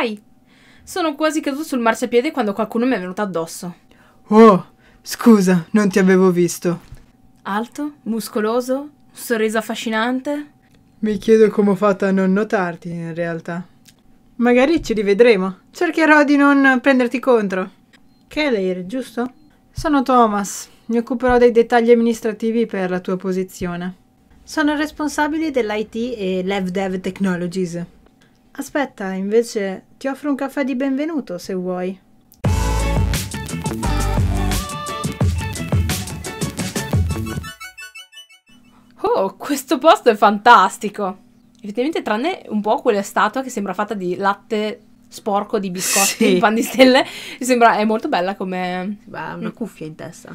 Ai! Sono quasi caduto sul marciapiede quando qualcuno mi è venuto addosso. Oh, scusa, non ti avevo visto. Alto, muscoloso, un sorriso affascinante. Mi chiedo come ho fatto a non notarti, in realtà. Magari ci rivedremo. Cercherò di non prenderti contro. Keller, giusto? Sono Thomas. Mi occuperò dei dettagli amministrativi per la tua posizione. Sono responsabile dell'IT e LevDev Technologies. Aspetta, invece ti offro un caffè di benvenuto se vuoi. Oh, questo posto è fantastico! Effettivamente, tranne un po' quella statua che sembra fatta di latte sporco di biscotti, sì. pan di stelle, mi sembra è molto bella come... Ha una mm. cuffia in testa.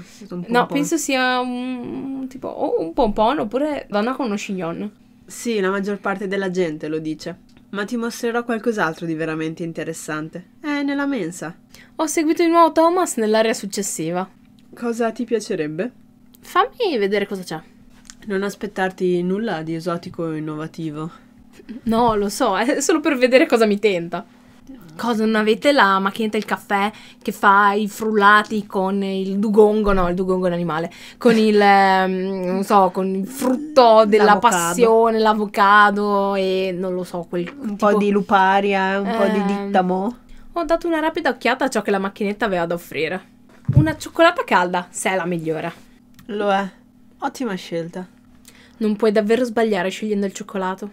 no, penso sia un tipo o un pompon oppure donna con uno chignon. Sì, la maggior parte della gente lo dice. Ma ti mostrerò qualcos'altro di veramente interessante. È nella mensa. Ho seguito il nuovo Thomas nell'area successiva. Cosa ti piacerebbe? Fammi vedere cosa c'è. Non aspettarti nulla di esotico o innovativo. No, lo so, è solo per vedere cosa mi tenta cosa non avete la macchinetta del caffè che fa i frullati con il dugongo no il dugongo è un animale con il ehm, non so con il frutto della l'avocado. passione l'avocado e non lo so quel un tipo, po' di luparia un ehm, po' di ehm, dittamo ho dato una rapida occhiata a ciò che la macchinetta aveva da offrire una cioccolata calda se è la migliore lo è ottima scelta non puoi davvero sbagliare scegliendo il cioccolato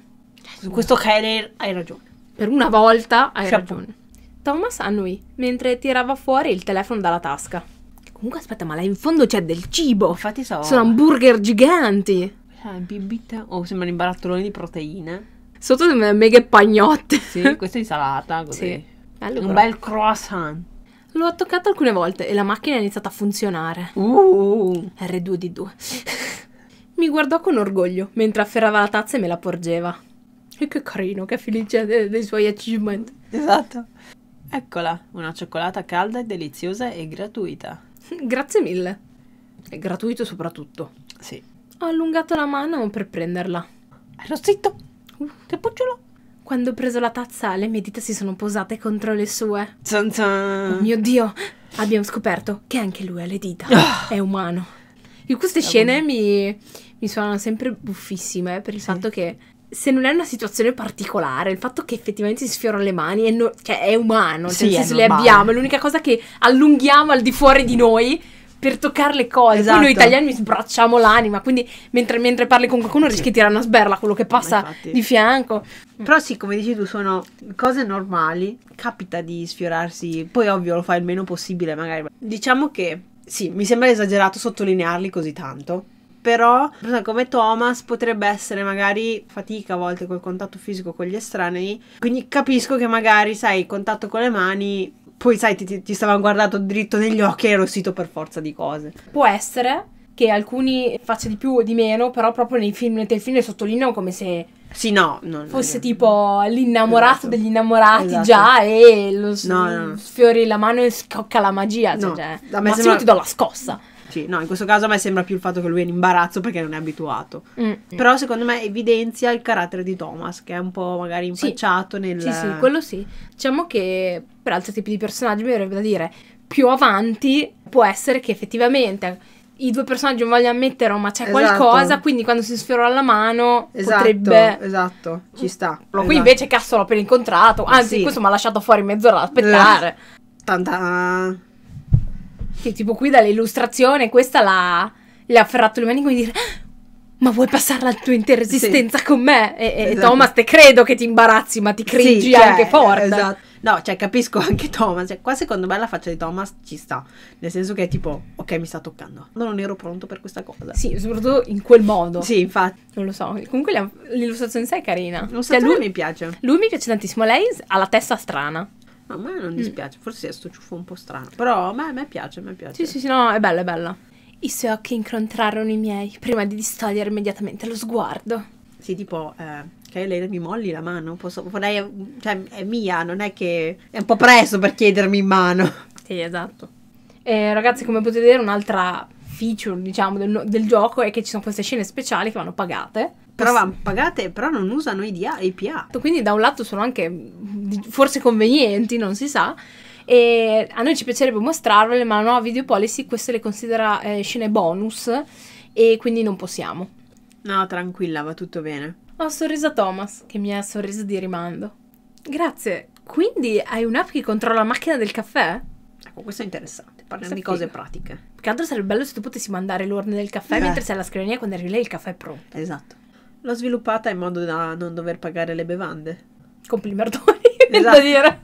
su questo Keller hai ragione per una volta hai Chapeau. ragione. Thomas annui mentre tirava fuori il telefono dalla tasca. Comunque aspetta, ma là in fondo c'è del cibo. Infatti so. Sono hamburger giganti. Ah, cioè, bibita. Oh, sembrano i barattoloni di proteine. Sotto mega pagnotte. Sì, questa è insalata. Così. Sì. Bello, Un bel croissant. L'ho toccato alcune volte e la macchina è iniziata a funzionare. Uh. R2D2. Mi guardò con orgoglio mentre afferrava la tazza e me la porgeva. E che carino, che felice dei, dei suoi achievement. Esatto. Eccola, una cioccolata calda e deliziosa e gratuita. Grazie mille. È gratuito soprattutto. Sì. Ho allungato la mano per prenderla. Ero zitto. Uh, che pucciolo. Quando ho preso la tazza, le mie dita si sono posate contro le sue. Zan zan. Oh mio Dio! Abbiamo scoperto che anche lui ha le dita. Oh. È umano. In queste scene mi, mi, suonano sempre buffissime per il sì. fatto che se non è una situazione particolare, il fatto che effettivamente si sfiorano le mani è, no, cioè è umano, sì, cioè, nel senso le abbiamo, è l'unica cosa che allunghiamo al di fuori di noi per toccare le cose. Esatto. Poi noi esatto. italiani sbracciamo l'anima, quindi mentre, mentre parli con qualcuno sì. rischi di tirare una sberla quello che passa di fianco. Mm. Però sì, come dici tu, sono cose normali, capita di sfiorarsi, poi ovvio lo fai il meno possibile magari. Diciamo che sì, mi sembra esagerato sottolinearli così tanto però come Thomas potrebbe essere magari fatica a volte col contatto fisico con gli estranei, quindi capisco che magari, sai, il contatto con le mani poi sai, ti, ti stavano guardando dritto negli occhi e ero sito per forza di cose. Può essere che alcuni faccia di più o di meno, però proprio nei film, nei telefilm sottolineano come se sì, no, non, fosse no, tipo l'innamorato esatto. degli innamorati esatto. già e lo no, no, sfiori la mano e scocca la magia. Cioè, no, cioè, ma sembra... se no ti do la scossa. Sì, no, in questo caso a me sembra più il fatto che lui è in imbarazzo perché non è abituato. Mm. mm. Però secondo me evidenzia il carattere di Thomas, che è un po' magari impacciato sì. nel... Sì, sì, quello sì. Diciamo che per altri tipi di personaggi mi verrebbe da dire, più avanti può essere che effettivamente i due personaggi non vogliono ammettere ma c'è esatto. qualcosa, quindi quando si sfiora la mano esatto, potrebbe... Esatto, ci sta. Qui esatto. invece cazzo l'ho appena incontrato, anzi sì. questo mi ha lasciato fuori mezz'ora ad aspettare. Tanta... Che tipo qui dall'illustrazione questa la, le ha afferrato le mani come dire ah, ma vuoi passare la tua intera esistenza sì. con me? E, e esatto. Thomas, te credo che ti imbarazzi, ma ti cringi sì, cioè, anche forte. Esatto. No, cioè capisco anche Thomas. Cioè, qua secondo me la faccia di Thomas ci sta. Nel senso che è tipo, ok, mi sta toccando. Non ero pronto per questa cosa. Sì, soprattutto in quel modo. Sì, infatti. Non lo so. Comunque l'illustrazione in sé è carina. L'illustrazione cioè, lui, mi piace. Lui mi piace tantissimo. Lei ha la testa strana. No, a me non mm. dispiace, mm. forse è sto ciuffo un po' strano, però a me, a me piace, a me piace. Sì, sì, sì, no, è bella, è bella. I suoi occhi incontrarono i miei prima di distogliere immediatamente lo sguardo. Sì, tipo, eh, che lei mi molli la mano, posso, vorrei, cioè è mia, non è che è un po' presto per chiedermi in mano. Sì, esatto. Eh, ragazzi, come potete vedere, un'altra feature, diciamo, del, del gioco è che ci sono queste scene speciali che vanno pagate però vanno pagate, però non usano i DA, IPA. Quindi da un lato sono anche forse convenienti, non si sa. E a noi ci piacerebbe mostrarvele, ma la nuova video policy queste le considera eh, scene bonus e quindi non possiamo. No, tranquilla, va tutto bene. Ho sorriso a Thomas, che mi ha sorriso di rimando. Grazie. Quindi hai un'app che controlla la macchina del caffè? Ecco, questo è interessante. Parliamo di cose pratiche. Più che altro sarebbe bello se tu potessi mandare l'ordine del caffè Beh. mentre sei alla scrivania quando arrivi lei il caffè è pronto. Esatto. L'ho sviluppata in modo da non dover pagare le bevande. Complimentoni, esatto. da dire.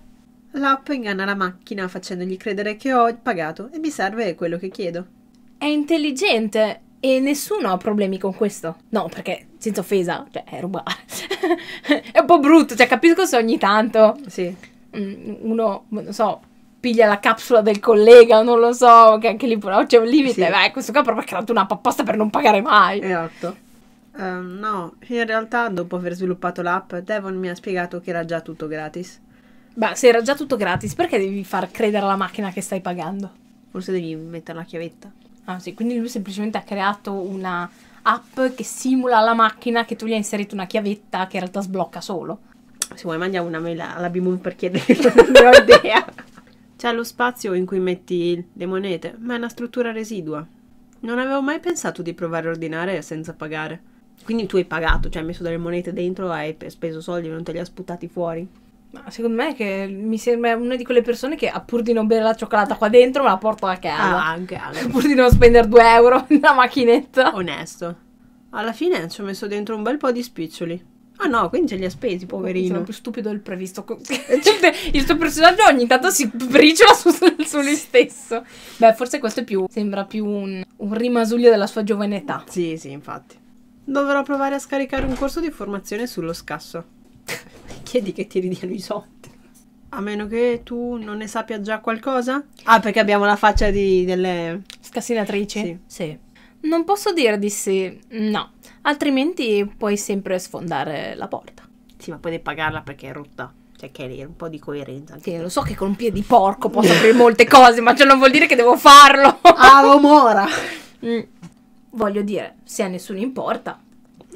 L'app inganna la macchina facendogli credere che ho pagato e mi serve quello che chiedo. È intelligente e nessuno ha problemi con questo. No, perché senza offesa, cioè è rubare. è un po' brutto, cioè capisco se ogni tanto sì. Mm, uno, non so, piglia la capsula del collega, non lo so, che anche lì però c'è un limite. Sì. Beh, questo qua proprio ha creato un'app apposta per non pagare mai. Esatto. Um, no, in realtà dopo aver sviluppato l'app, Devon mi ha spiegato che era già tutto gratis. Ma se era già tutto gratis, perché devi far credere alla macchina che stai pagando? Forse devi mettere la chiavetta. Ah sì, quindi lui semplicemente ha creato una app che simula la macchina che tu gli hai inserito una chiavetta che in realtà sblocca solo. Se vuoi mandiamo una mail alla Bimoon per chiedere, non ho idea. C'è lo spazio in cui metti le monete, ma è una struttura residua. Non avevo mai pensato di provare a ordinare senza pagare. Quindi tu hai pagato, cioè hai messo delle monete dentro, hai speso soldi e non te li ha sputati fuori? Ma secondo me è che mi sembra una di quelle persone che pur di non bere la cioccolata qua dentro me la porto a casa. Ah, anche, anche. Pur di non spendere 2 euro nella macchinetta. Onesto. Alla fine ci ho messo dentro un bel po' di spiccioli. Ah no, quindi ce li ha spesi, poverino. Sono più stupido del previsto. Eh, cioè, il suo personaggio ogni tanto si briciola su, su lui stesso. Beh, forse questo è più. Sembra più un, un rimasuglio della sua giovane età. Sì, sì, infatti. Dovrò provare a scaricare un corso di formazione sullo scasso. Chiedi che ti ridiano i soldi. A meno che tu non ne sappia già qualcosa? Ah, perché abbiamo la faccia di, delle... Scassinatrici? Sì. sì. Non posso dire di sì, no. Altrimenti puoi sempre sfondare la porta. Sì, ma puoi pagarla perché è rotta. Cioè, che è un po' di coerenza. Anche sì, lo so che con un piede di porco posso aprire molte cose, ma ciò non vuol dire che devo farlo. Ah, omora! mm. Voglio dire, se a nessuno importa.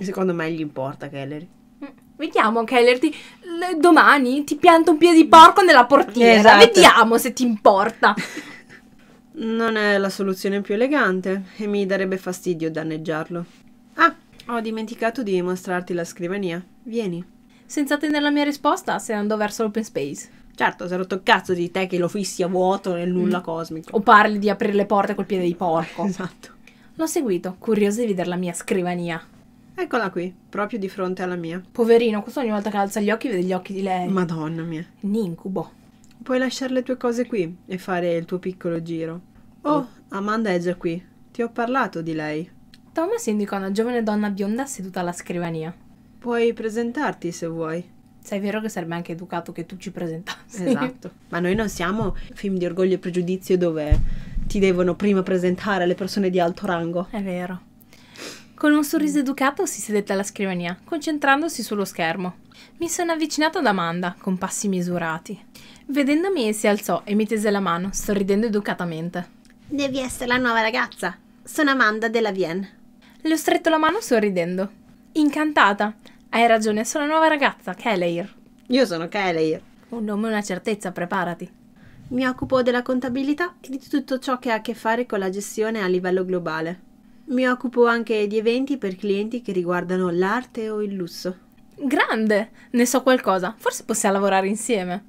Secondo me gli importa, Keller. Mm. Vediamo, Keller, Kellerty, domani ti pianto un piede di porco nella portiera. Esatto. Vediamo se ti importa. Non è la soluzione più elegante e mi darebbe fastidio danneggiarlo. Ah, ho dimenticato di mostrarti la scrivania. Vieni. Senza attendere la mia risposta, se ne andò verso l'open space. Certo, si è rotto di te che lo fissi a vuoto nel nulla mm. cosmico. O parli di aprire le porte col piede di porco. esatto. L'ho seguito, curioso di vedere la mia scrivania. Eccola qui, proprio di fronte alla mia. Poverino, questo ogni volta che alza gli occhi vede gli occhi di lei. Madonna mia. Un incubo. Puoi lasciare le tue cose qui e fare il tuo piccolo giro. Oh, Amanda è già qui. Ti ho parlato di lei. Thomas indicò una giovane donna bionda seduta alla scrivania. Puoi presentarti se vuoi. Sai, vero che sarebbe anche educato che tu ci presentassi. Esatto. Ma noi non siamo film di orgoglio e pregiudizio dove ti devono prima presentare alle persone di alto rango. È vero. Con un sorriso educato si sedette alla scrivania, concentrandosi sullo schermo. Mi sono avvicinata ad Amanda, con passi misurati. Vedendomi si alzò e mi tese la mano, sorridendo educatamente. Devi essere la nuova ragazza. Sono Amanda della Vienne. Le ho stretto la mano sorridendo. Incantata. Hai ragione, sono la nuova ragazza, Keleir. Io sono Keleir. Un nome e una certezza, preparati. Mi occupo della contabilità e di tutto ciò che ha a che fare con la gestione a livello globale. Mi occupo anche di eventi per clienti che riguardano l'arte o il lusso. Grande! Ne so qualcosa, forse possiamo lavorare insieme.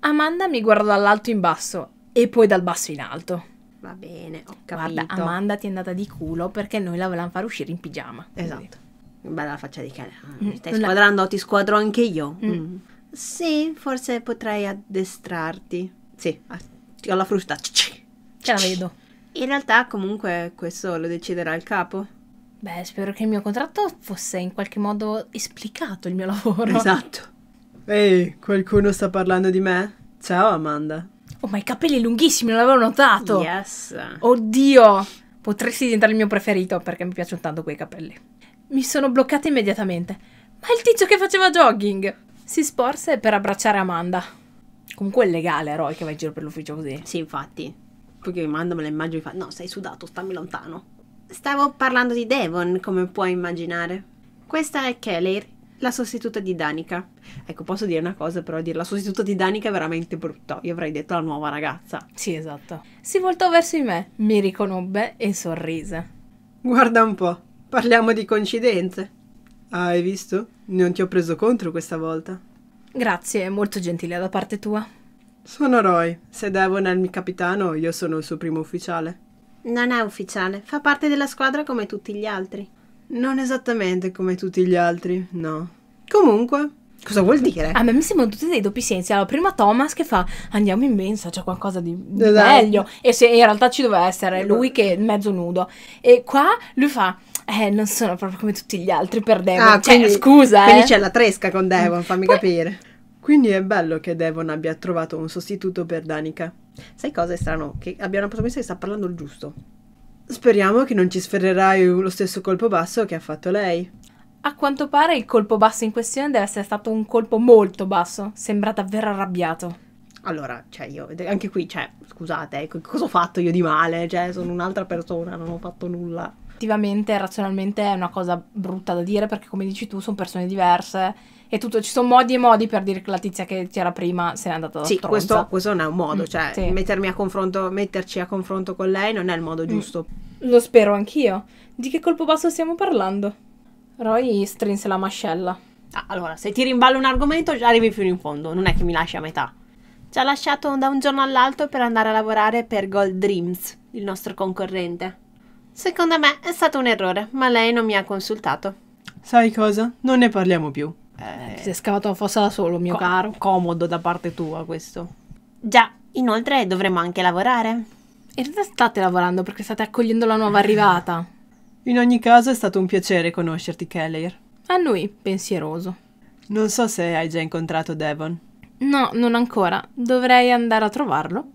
Amanda mi guarda dall'alto in basso e poi dal basso in alto. Va bene, ho capito. Guarda, Amanda ti è andata di culo perché noi la volevamo fare uscire in pigiama. Esatto. Bella la faccia di cane. Ah, mm, Mi stai la... squadrando, ti squadro anche io. Mm. Mm. Sì, forse potrei addestrarti. Sì, ah, ho la frusta. Ce la vedo. In realtà comunque questo lo deciderà il capo. Beh, spero che il mio contratto fosse in qualche modo esplicato il mio lavoro. Esatto. Ehi, qualcuno sta parlando di me? Ciao Amanda. Oh, ma i capelli lunghissimi, non l'avevo notato. Yes. Oddio, potresti diventare il mio preferito perché mi piacciono tanto quei capelli. Mi sono bloccata immediatamente. Ma il tizio che faceva jogging si sporse per abbracciare Amanda. Comunque è legale, Roy, che vai in giro per l'ufficio così. Sì, infatti. Poi che mi mandano le immagini fa, no, sei sudato, stammi lontano. Stavo parlando di Devon, come puoi immaginare. Questa è Kelly, la sostituta di Danica. Ecco, posso dire una cosa, però dire la sostituta di Danica è veramente brutto. Io avrei detto la nuova ragazza. Sì, esatto. Si voltò verso di me, mi riconobbe e sorrise. Guarda un po', parliamo di coincidenze. Ah, hai visto? Non ti ho preso contro questa volta. Grazie, molto gentile da parte tua. Sono Roy. Se Devon è il mio capitano, io sono il suo primo ufficiale. Non è ufficiale, fa parte della squadra come tutti gli altri. Non esattamente come tutti gli altri, no. Comunque, Cosa vuol dire? Ah, A me mi sembrano tutti dei doppi sensi. Allora, prima Thomas che fa andiamo in mensa, c'è qualcosa di esatto. meglio. E se in realtà ci doveva essere esatto. lui che è mezzo nudo. E qua lui fa eh, non sono proprio come tutti gli altri per Devon. Ah, cioè, quindi, scusa. Quindi eh. c'è la tresca con Devon, fammi Poi... capire. Quindi è bello che Devon abbia trovato un sostituto per Danica. Sai cosa è strano? Che abbia una protagonista che sta parlando il giusto. Speriamo che non ci sferrerai lo stesso colpo basso che ha fatto lei. A quanto pare il colpo basso in questione deve essere stato un colpo molto basso. Sembra davvero arrabbiato. Allora, cioè io, anche qui, cioè, scusate, ecco, cosa ho fatto io di male? Cioè, sono un'altra persona, non ho fatto nulla. Effettivamente, razionalmente è una cosa brutta da dire perché come dici tu sono persone diverse e tutto, ci sono modi e modi per dire che la tizia che c'era prima se n'è andata da Sì, questo, questo, non è un modo, mm, cioè sì. mettermi a confronto, metterci a confronto con lei non è il modo mm. giusto. Mm, lo spero anch'io. Di che colpo basso stiamo parlando? Roy strinse la mascella. Ah, allora, se ti in un argomento già arrivi fino in fondo, non è che mi lasci a metà. Ci ha lasciato da un giorno all'altro per andare a lavorare per Gold Dreams, il nostro concorrente. Secondo me è stato un errore, ma lei non mi ha consultato. Sai cosa? Non ne parliamo più. Eh, si è scavato la fossa da solo, mio co caro. Comodo da parte tua questo. Già, inoltre dovremmo anche lavorare. In realtà state lavorando perché state accogliendo la nuova arrivata. In ogni caso è stato un piacere conoscerti, Keller. A noi, pensieroso. Non so se hai già incontrato Devon. No, non ancora. Dovrei andare a trovarlo.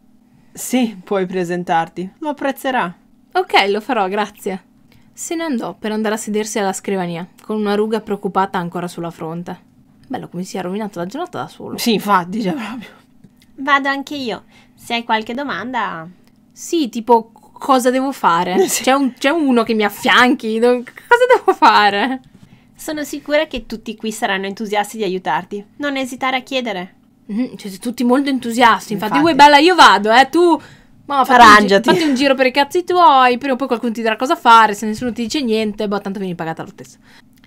Sì, puoi presentarti. Lo apprezzerà. Ok, lo farò, grazie. Se ne andò per andare a sedersi alla scrivania, con una ruga preoccupata ancora sulla fronte. Bello come si è rovinato la giornata da solo. Sì, infatti, già proprio. Vado anche io. Se hai qualche domanda... Sì, tipo cosa devo fare? C'è, un, c'è, uno che mi affianchi, cosa devo fare? Sono sicura che tutti qui saranno entusiasti di aiutarti. Non esitare a chiedere. Mm, siete tutti molto entusiasti. Infatti, Infatti. uè, bella, io vado, eh, tu. Ma arrangiati. Fatti un giro per i cazzi tuoi, prima o poi qualcuno ti dirà cosa fare, se nessuno ti dice niente, boh, tanto vieni pagata lo stesso.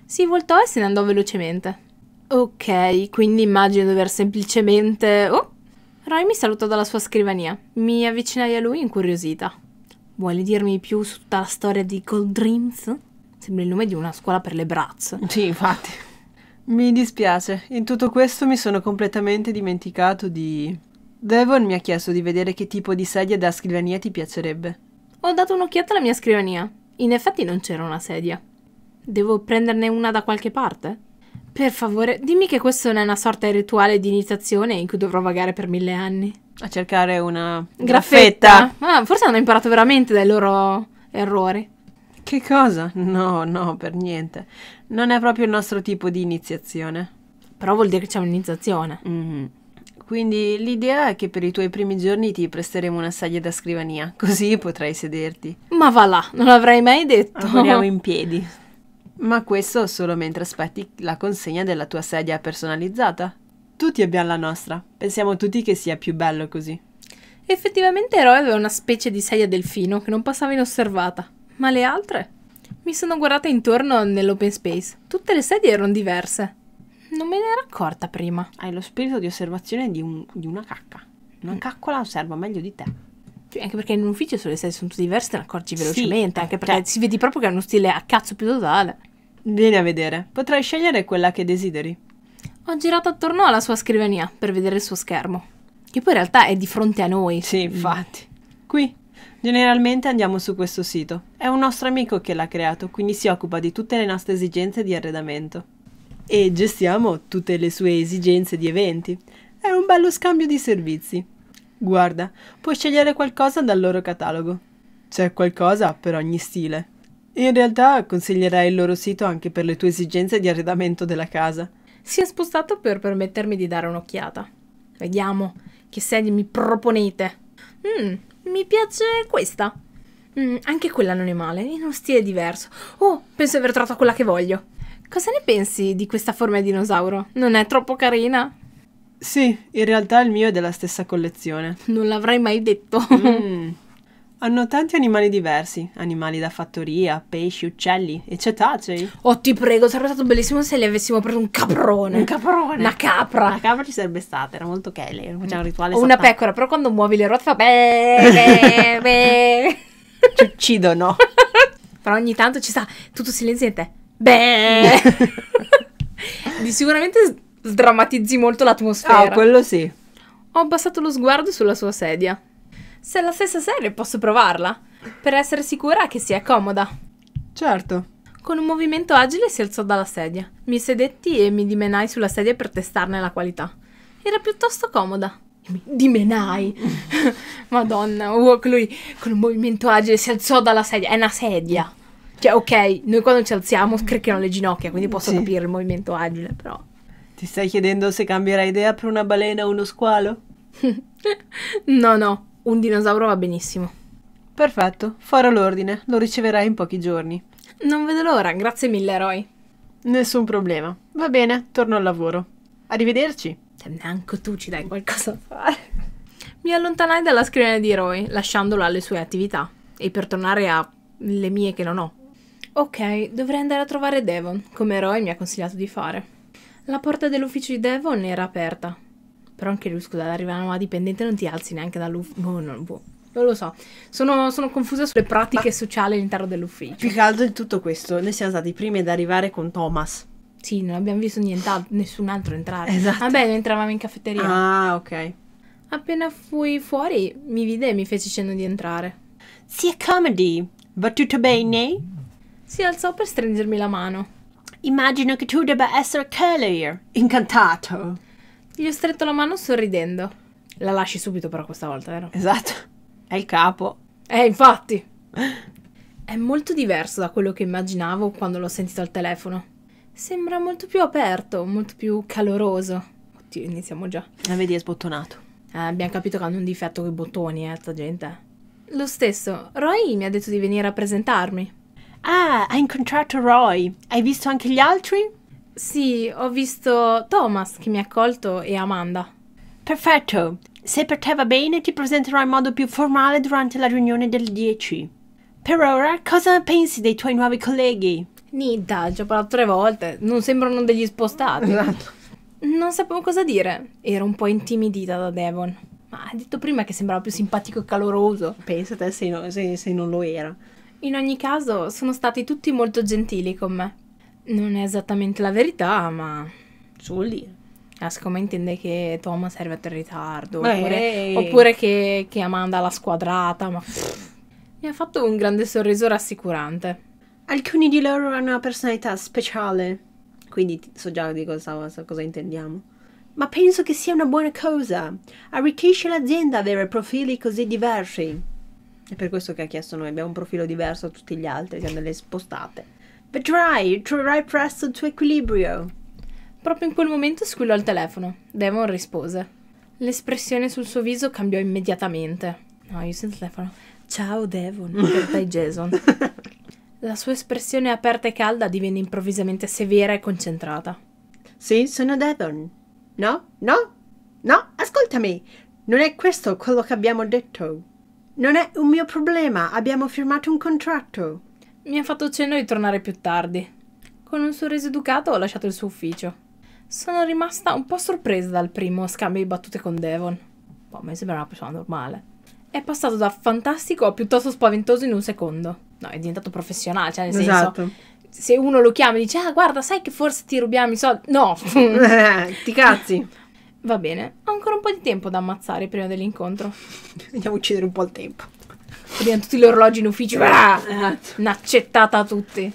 Si voltò e se ne andò velocemente. Ok, quindi immagino di aver semplicemente... Oh! Roy mi salutò dalla sua scrivania. Mi avvicinai a lui incuriosita. Vuole dirmi più su tutta la storia di Gold Dreams? Sembra il nome di una scuola per le brazze. Sì, infatti. Mi dispiace, in tutto questo mi sono completamente dimenticato di... Devon mi ha chiesto di vedere che tipo di sedia da scrivania ti piacerebbe. Ho dato un'occhiata alla mia scrivania. In effetti non c'era una sedia. Devo prenderne una da qualche parte? Per favore, dimmi che questo non è una sorta di rituale di iniziazione in cui dovrò vagare per mille anni a cercare una graffetta. graffetta. Ah, forse hanno imparato veramente dai loro errori. Che cosa? No, no, per niente. Non è proprio il nostro tipo di iniziazione. Però vuol dire che c'è un'iniziazione. Mm. Quindi l'idea è che per i tuoi primi giorni ti presteremo una sedia da scrivania, così potrai sederti. Ma va là, non l'avrei mai detto. Andiamo ah, in piedi. Ma questo solo mentre aspetti la consegna della tua sedia personalizzata. Tutti abbiamo la nostra. Pensiamo tutti che sia più bello così. Effettivamente Roy aveva una specie di sedia delfino che non passava inosservata. Ma le altre? Mi sono guardata intorno nell'open space. Tutte le sedie erano diverse. Non me ne ero accorta prima. Hai lo spirito di osservazione di, un, di una cacca. Una mm. caccola osserva meglio di te. Cioè, anche perché in un ufficio le sedie sono tutte diverse, te ne accorgi velocemente. Sì, anche perché cioè, si vedi proprio che è uno stile a cazzo più totale. Vieni a vedere. Potrai scegliere quella che desideri. Ho girato attorno alla sua scrivania per vedere il suo schermo, che poi in realtà è di fronte a noi. Sì, mm. infatti. Qui. Generalmente andiamo su questo sito. È un nostro amico che l'ha creato, quindi si occupa di tutte le nostre esigenze di arredamento. E gestiamo tutte le sue esigenze di eventi. È un bello scambio di servizi. Guarda, puoi scegliere qualcosa dal loro catalogo. C'è qualcosa per ogni stile. In realtà consiglierai il loro sito anche per le tue esigenze di arredamento della casa si è spostato per permettermi di dare un'occhiata. Vediamo che sedie mi proponete. Mm, mi piace questa. Mm, anche quella non è male, in uno stile diverso. Oh, penso di aver trovato quella che voglio. Cosa ne pensi di questa forma di dinosauro? Non è troppo carina? Sì, in realtà il mio è della stessa collezione. Non l'avrei mai detto. Mm. Hanno tanti animali diversi, animali da fattoria, pesci, uccelli e cetacei. Oh, ti prego, sarebbe stato bellissimo se le avessimo preso un caprone. Un caprone. Una capra. Una capra ci sarebbe stata, era molto Kelly, facciamo un mm. rituale. O una pecora, però quando muovi le ruote fa beh, beh. ci uccidono. però ogni tanto ci sta tutto silenzio e te. Beh. Di sicuramente sdrammatizzi molto l'atmosfera. Ah, quello sì. Ho abbassato lo sguardo sulla sua sedia. Se è la stessa serie posso provarla, per essere sicura che sia comoda. Certo. Con un movimento agile si alzò dalla sedia. Mi sedetti e mi dimenai sulla sedia per testarne la qualità. Era piuttosto comoda. dimenai. Madonna, oh, lui. Con un movimento agile si alzò dalla sedia. È una sedia. Cioè, ok, noi quando ci alziamo scricchiano le ginocchia, quindi posso sì. capire il movimento agile, però. Ti stai chiedendo se cambierai idea per una balena o uno squalo? no, no, un dinosauro va benissimo. Perfetto, farò l'ordine, lo riceverai in pochi giorni. Non vedo l'ora, grazie mille, Roy. Nessun problema. Va bene, torno al lavoro. Arrivederci. Se eh, Neanche tu ci dai qualcosa a fare. Mi allontanai dalla scrivania di Roy, lasciandolo alle sue attività, e per tornare alle mie che non ho. Ok, dovrei andare a trovare Devon, come Roy mi ha consigliato di fare. La porta dell'ufficio di Devon era aperta, però anche lui, scusa, arriva una nuova dipendente, non ti alzi neanche dall'ufficio. Boh, no, no, boh. Non lo so, sono, sono confusa sulle pratiche Ma sociali all'interno dell'ufficio. Più caldo di tutto questo, noi siamo stati i primi ad arrivare con Thomas. Sì, non abbiamo visto nessun altro entrare. Esatto. Vabbè, noi entravamo in caffetteria. Ah, ok. Appena fui fuori, mi vide e mi fece cenno di entrare. Si è comedy, va tutto bene? Si alzò per stringermi la mano. Immagino che tu debba essere Curlier. Incantato. Gli ho stretto la mano sorridendo. La lasci subito però questa volta, vero? Esatto. È il capo. Eh, infatti. È molto diverso da quello che immaginavo quando l'ho sentito al telefono. Sembra molto più aperto, molto più caloroso. Oddio, iniziamo già. La eh, vedi, è sbottonato. Eh, abbiamo capito che hanno un difetto con i bottoni, eh, sta gente. Lo stesso, Roy mi ha detto di venire a presentarmi. Ah, hai incontrato Roy. Hai visto anche gli altri? Sì, ho visto Thomas che mi ha accolto e Amanda. Perfetto. Se per te va bene, ti presenterò in modo più formale durante la riunione del 10. Per ora, cosa pensi dei tuoi nuovi colleghi? Nidda, ci ho parlato tre volte. Non sembrano degli spostati. Esatto. Non sapevo cosa dire. Ero un po' intimidita da Devon. Ma hai detto prima che sembrava più simpatico e caloroso. Pensa te se, no, se, se non lo era. In ogni caso, sono stati tutti molto gentili con me. Non è esattamente la verità, ma su lì. Ascoma intende che Tom serve a te in ritardo, oppure, eh. oppure che, che, Amanda la squadrata, ma... Mi ha fatto un grande sorriso rassicurante. Alcuni di loro hanno una personalità speciale, quindi so già di cosa, cosa intendiamo. Ma penso che sia una buona cosa. Arricchisce l'azienda avere profili così diversi. È per questo che ha chiesto noi, abbiamo un profilo diverso da tutti gli altri, siamo delle spostate. Vedrai, troverai presto il equilibrio. Proprio in quel momento squillò il telefono. Devon rispose. L'espressione sul suo viso cambiò immediatamente. No, io sento il telefono. Ciao Devon, dai Jason. La sua espressione aperta e calda divenne improvvisamente severa e concentrata. Sì, sono Devon. No, no, no, ascoltami. Non è questo quello che abbiamo detto. Non è un mio problema, abbiamo firmato un contratto. Mi ha fatto cenno di tornare più tardi. Con un sorriso educato ho lasciato il suo ufficio. Sono rimasta un po' sorpresa dal primo scambio di battute con Devon. Boh, mi sembra una persona normale. È passato da fantastico a piuttosto spaventoso in un secondo. No, è diventato professionale, cioè nel esatto. senso... Se uno lo chiama e dice, ah guarda, sai che forse ti rubiamo i soldi... No! ti cazzi! Va bene, ho ancora un po' di tempo da ammazzare prima dell'incontro. Andiamo a uccidere un po' il tempo. Abbiamo tutti gli orologi in ufficio. Eh, ah, esatto. un'accettata a tutti.